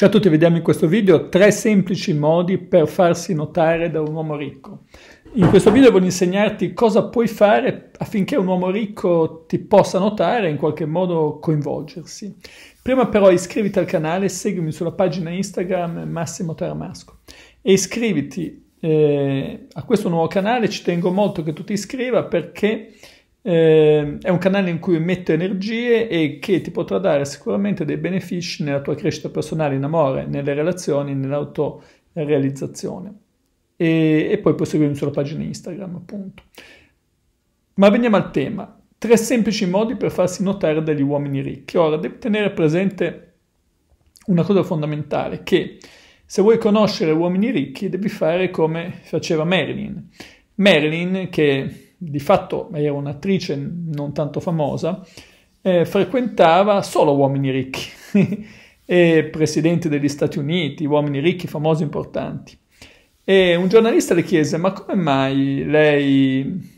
Ciao a tutti, vediamo in questo video tre semplici modi per farsi notare da un uomo ricco. In questo video voglio insegnarti cosa puoi fare affinché un uomo ricco ti possa notare e in qualche modo coinvolgersi. Prima però iscriviti al canale, seguimi sulla pagina Instagram Massimo Taramasco e iscriviti eh, a questo nuovo canale, ci tengo molto che tu ti iscriva perché eh, è un canale in cui metto energie e che ti potrà dare sicuramente dei benefici nella tua crescita personale in amore, nelle relazioni, nell'autorealizzazione. E, e poi puoi seguirmi sulla pagina Instagram, appunto. Ma veniamo al tema. Tre semplici modi per farsi notare dagli uomini ricchi. Ora, devi tenere presente una cosa fondamentale, che se vuoi conoscere uomini ricchi devi fare come faceva Marilyn. Marilyn, che di fatto era un'attrice non tanto famosa, eh, frequentava solo uomini ricchi, e presidenti degli Stati Uniti, uomini ricchi, famosi, importanti. E un giornalista le chiese, ma come mai lei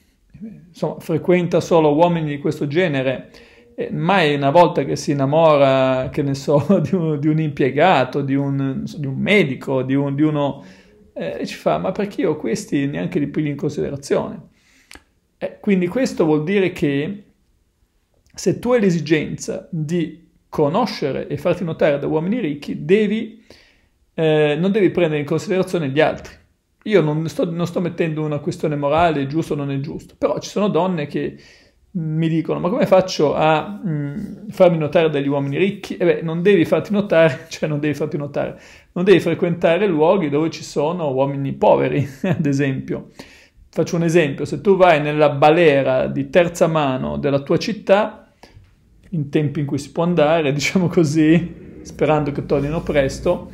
insomma, frequenta solo uomini di questo genere? E mai una volta che si innamora, che ne so, di un, di un impiegato, di un, so, di un, medico, di, un, di uno... Eh, e ci fa, ma perché io questi neanche li piglio in considerazione? Eh, quindi questo vuol dire che se tu hai l'esigenza di conoscere e farti notare da uomini ricchi, devi, eh, non devi prendere in considerazione gli altri. Io non sto, non sto mettendo una questione morale, giusto o non è giusto, però ci sono donne che mi dicono ma come faccio a mh, mm, farmi notare dagli uomini ricchi? E beh, non devi farti notare, cioè non devi farti notare, non devi frequentare luoghi dove ci sono uomini poveri, ad esempio. Faccio un esempio, se tu vai nella balera di terza mano della tua città, in tempi in cui si può andare, diciamo così, sperando che tornino presto,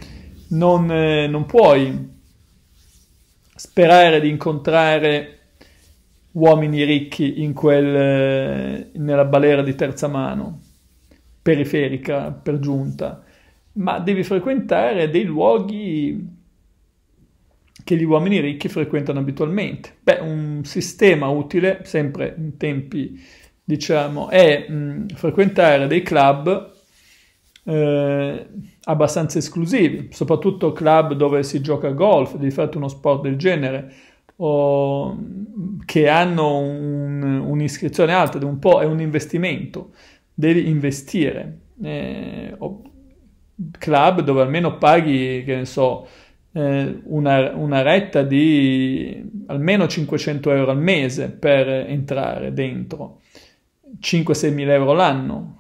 non, eh, non puoi sperare di incontrare uomini ricchi in quel, eh, nella balera di terza mano, periferica per giunta, ma devi frequentare dei luoghi che gli uomini ricchi frequentano abitualmente. Beh, un sistema utile, sempre in tempi, diciamo, è mh, mm, frequentare dei club eh, abbastanza esclusivi, soprattutto club dove si gioca golf, di fatto uno sport del genere, o, mm, che hanno un, un'iscrizione alta, un po' è un investimento, devi investire. Eh, club dove almeno paghi, che ne so, eh, una, una, retta di almeno 500 euro al mese per entrare dentro, 5-6 mila euro l'anno,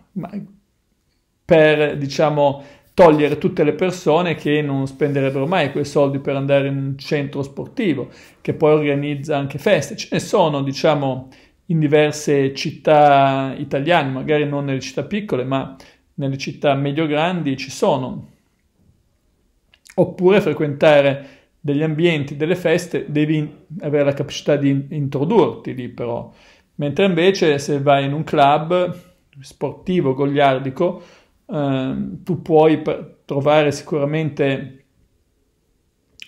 per diciamo togliere tutte le persone che non spenderebbero mai quei soldi per andare in un centro sportivo che poi organizza anche feste. Ce ne sono, diciamo, in diverse città italiane, magari non nelle città piccole, ma nelle città medio-grandi ci sono oppure frequentare degli ambienti, delle feste, devi avere la capacità di introdurti lì però. Mentre invece se vai in un club sportivo, goliardico, eh, tu puoi trovare sicuramente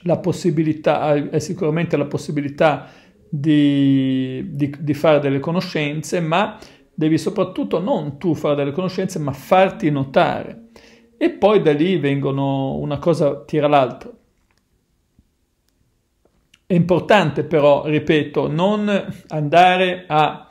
la possibilità, hai sicuramente la possibilità di, di, di fare delle conoscenze, ma devi soprattutto non tu fare delle conoscenze, ma farti notare e poi da lì vengono una cosa tira l'altra. È importante però, ripeto, non andare a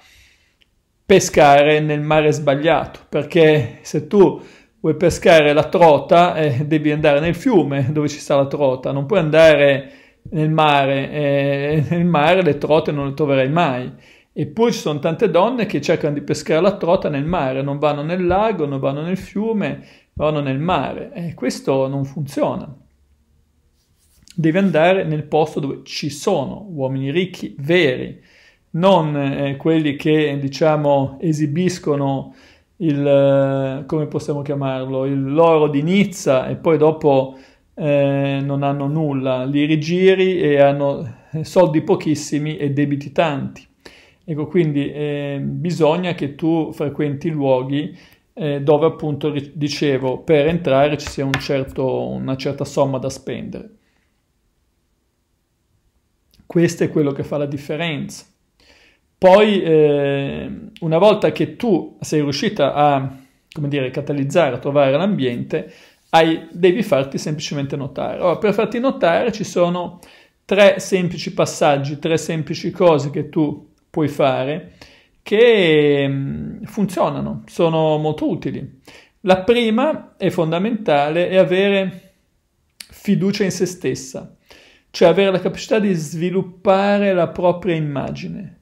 pescare nel mare sbagliato, perché se tu vuoi pescare la trota eh, devi andare nel fiume dove ci sta la trota, non puoi andare nel mare, eh, nel mare le trote non le troverai mai. Eppure ci sono tante donne che cercano di pescare la trota nel mare, non vanno nel lago, non vanno nel fiume, vanno nel mare e questo non funziona. Devi andare nel posto dove ci sono uomini ricchi veri, non eh, quelli che diciamo esibiscono il eh, come possiamo chiamarlo il loro di Nizza e poi dopo eh, non hanno nulla, li rigiri e hanno eh, soldi pochissimi e debiti tanti. Ecco, quindi eh, bisogna che tu frequenti luoghi eh, dove appunto dicevo per entrare ci sia un certo, una certa somma da spendere. Questo è quello che fa la differenza. Poi eh, una volta che tu sei riuscita a come dire, catalizzare, a trovare l'ambiente, hai, devi farti semplicemente notare. Ora, per farti notare ci sono tre semplici passaggi, tre semplici cose che tu puoi fare che mm, funzionano, sono molto utili. La prima e fondamentale è avere fiducia in se stessa, cioè avere la capacità di sviluppare la propria immagine.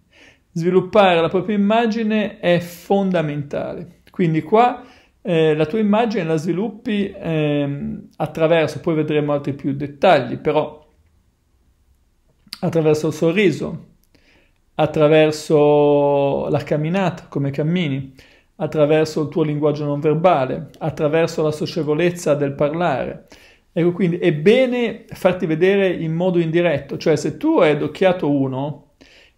Sviluppare la propria immagine è fondamentale. Quindi qua eh, la tua immagine la sviluppi eh, attraverso, poi vedremo altri più dettagli, però attraverso il sorriso, attraverso la camminata, come cammini, attraverso il tuo linguaggio non verbale, attraverso la socievolezza del parlare. Ecco quindi è bene farti vedere in modo indiretto, cioè se tu hai adocchiato uno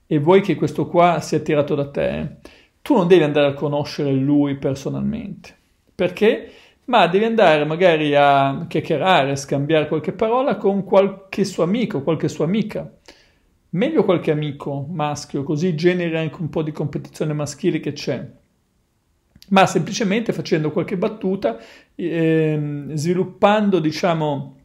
e vuoi che questo qua sia attirato da te, tu non devi andare a conoscere lui personalmente. Perché? Ma devi andare magari a chiacchierare, scambiare qualche parola con qualche suo amico, qualche sua amica. Meglio qualche amico maschio, così genera anche un po' di competizione maschile che c'è. Ma semplicemente facendo qualche battuta, ehm, sviluppando, diciamo,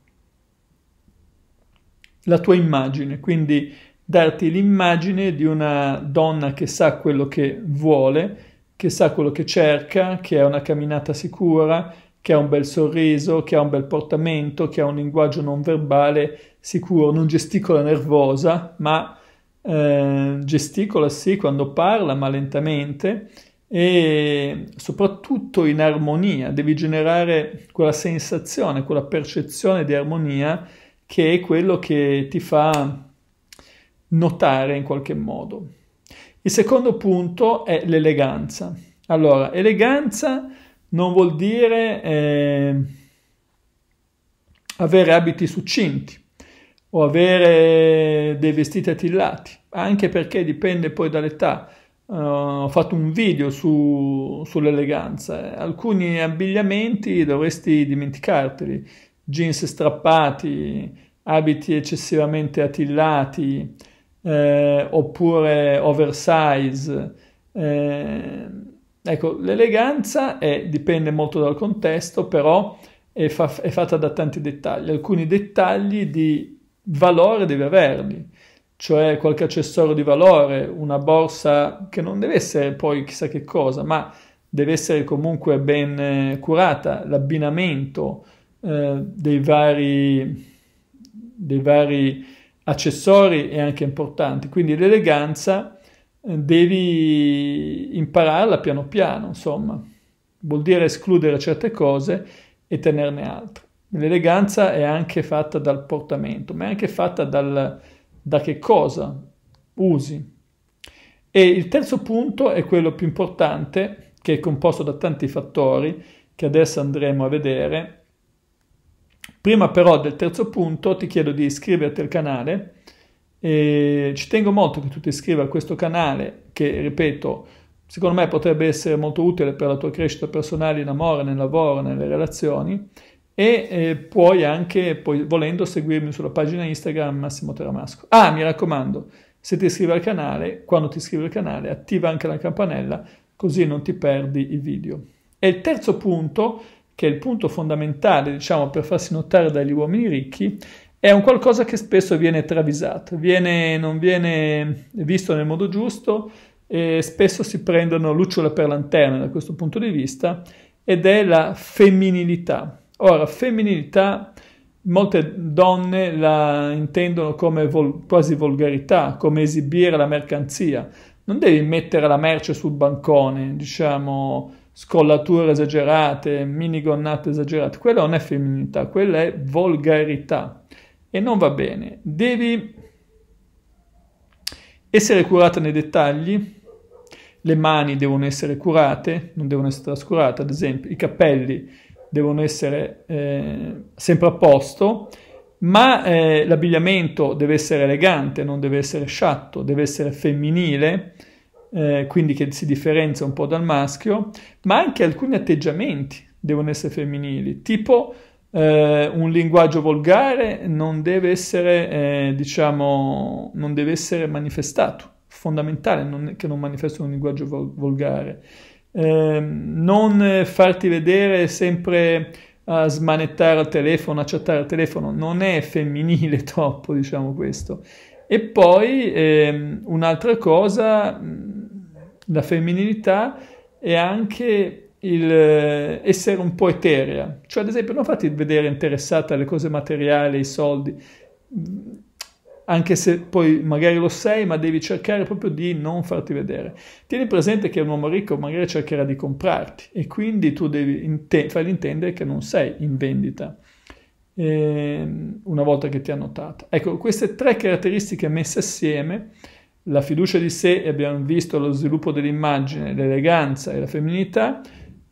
la tua immagine, quindi darti l'immagine di una donna che sa quello che vuole, che sa quello che cerca, che ha una camminata sicura, che ha un bel sorriso, che ha un bel portamento, che ha un linguaggio non verbale sicuro, non gesticola nervosa, ma eh, gesticola sì quando parla, ma lentamente e soprattutto in armonia, devi generare quella sensazione, quella percezione di armonia che è quello che ti fa notare in qualche modo. Il secondo punto è l'eleganza. Allora, eleganza non vuol dire eh, avere abiti succinti o avere dei vestiti attillati, anche perché dipende poi dall'età. Uh, ho fatto un video su, sull'eleganza, alcuni abbigliamenti dovresti dimenticarteli, jeans strappati, abiti eccessivamente attillati, eh, oppure oversize. Eh, Ecco, l'eleganza è, dipende molto dal contesto, però è, fa, è, fatta da tanti dettagli. Alcuni dettagli di valore deve averli, cioè qualche accessorio di valore, una borsa che non deve essere poi chissà che cosa, ma deve essere comunque ben eh, curata, l'abbinamento eh, dei, vari, dei vari accessori è anche importante. Quindi l'eleganza eh, devi impararla piano piano, insomma. Vuol dire escludere certe cose e tenerne altre. L'eleganza è anche fatta dal portamento, ma è anche fatta dal, da che cosa usi. E il terzo punto è quello più importante, che è composto da tanti fattori, che adesso andremo a vedere. Prima però del terzo punto ti chiedo di iscriverti al canale, e ci tengo molto che tu ti iscriva a questo canale che, ripeto, secondo me potrebbe essere molto utile per la tua crescita personale in amore, nel lavoro, nelle relazioni e eh, puoi anche, poi, volendo, seguirmi sulla pagina Instagram Massimo Teramasco. Ah, mi raccomando, se ti iscrivi al canale, quando ti iscrivi al canale attiva anche la campanella così non ti perdi i video. E il terzo punto, che è il punto fondamentale diciamo, per farsi notare dagli uomini ricchi, è un qualcosa che spesso viene travisato, viene, non viene visto nel modo giusto, eh, spesso si prendono lucciole per lanterna da questo punto di vista ed è la femminilità. Ora, femminilità molte donne la intendono come vol- quasi volgarità, come esibire la mercanzia. Non devi mettere la merce sul bancone, diciamo scollature esagerate, minigonnate esagerate. Quella non è femminilità, quella è volgarità e non va bene. Devi essere curata nei dettagli, le mani devono essere curate, non devono essere trascurate, ad esempio i capelli devono essere eh, sempre a posto, ma eh, l'abbigliamento deve essere elegante, non deve essere sciatto, deve essere femminile, eh, quindi che si differenzia un po' dal maschio, ma anche alcuni atteggiamenti devono essere femminili, tipo eh, un linguaggio volgare non deve essere, eh, diciamo, non deve essere manifestato fondamentale non, che non manifesti un linguaggio vol- volgare. Eh, non farti vedere sempre a smanettare al telefono, a chattare al telefono, non è femminile troppo, diciamo questo. E poi eh, un'altra cosa, la femminilità è anche il eh, essere un po' eterea, cioè ad esempio non fatti vedere interessata alle cose materiali, ai soldi, anche se poi magari lo sei, ma devi cercare proprio di non farti vedere. Tieni presente che un uomo ricco magari cercherà di comprarti e quindi tu devi inte- fargli intendere che non sei in vendita eh, una volta che ti ha notato. Ecco, queste tre caratteristiche messe assieme, la fiducia di sé, e abbiamo visto lo sviluppo dell'immagine, l'eleganza e la femminilità,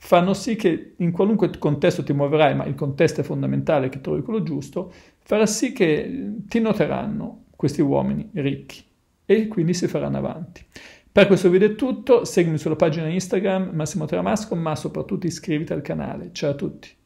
fanno sì che in qualunque contesto ti muoverai, ma il contesto è fondamentale che trovi quello giusto, farà sì che eh, ti noteranno questi uomini ricchi e quindi si faranno avanti. Per questo video è tutto, seguimi sulla pagina Instagram Massimo Tramasco, ma soprattutto iscriviti al canale. Ciao a tutti!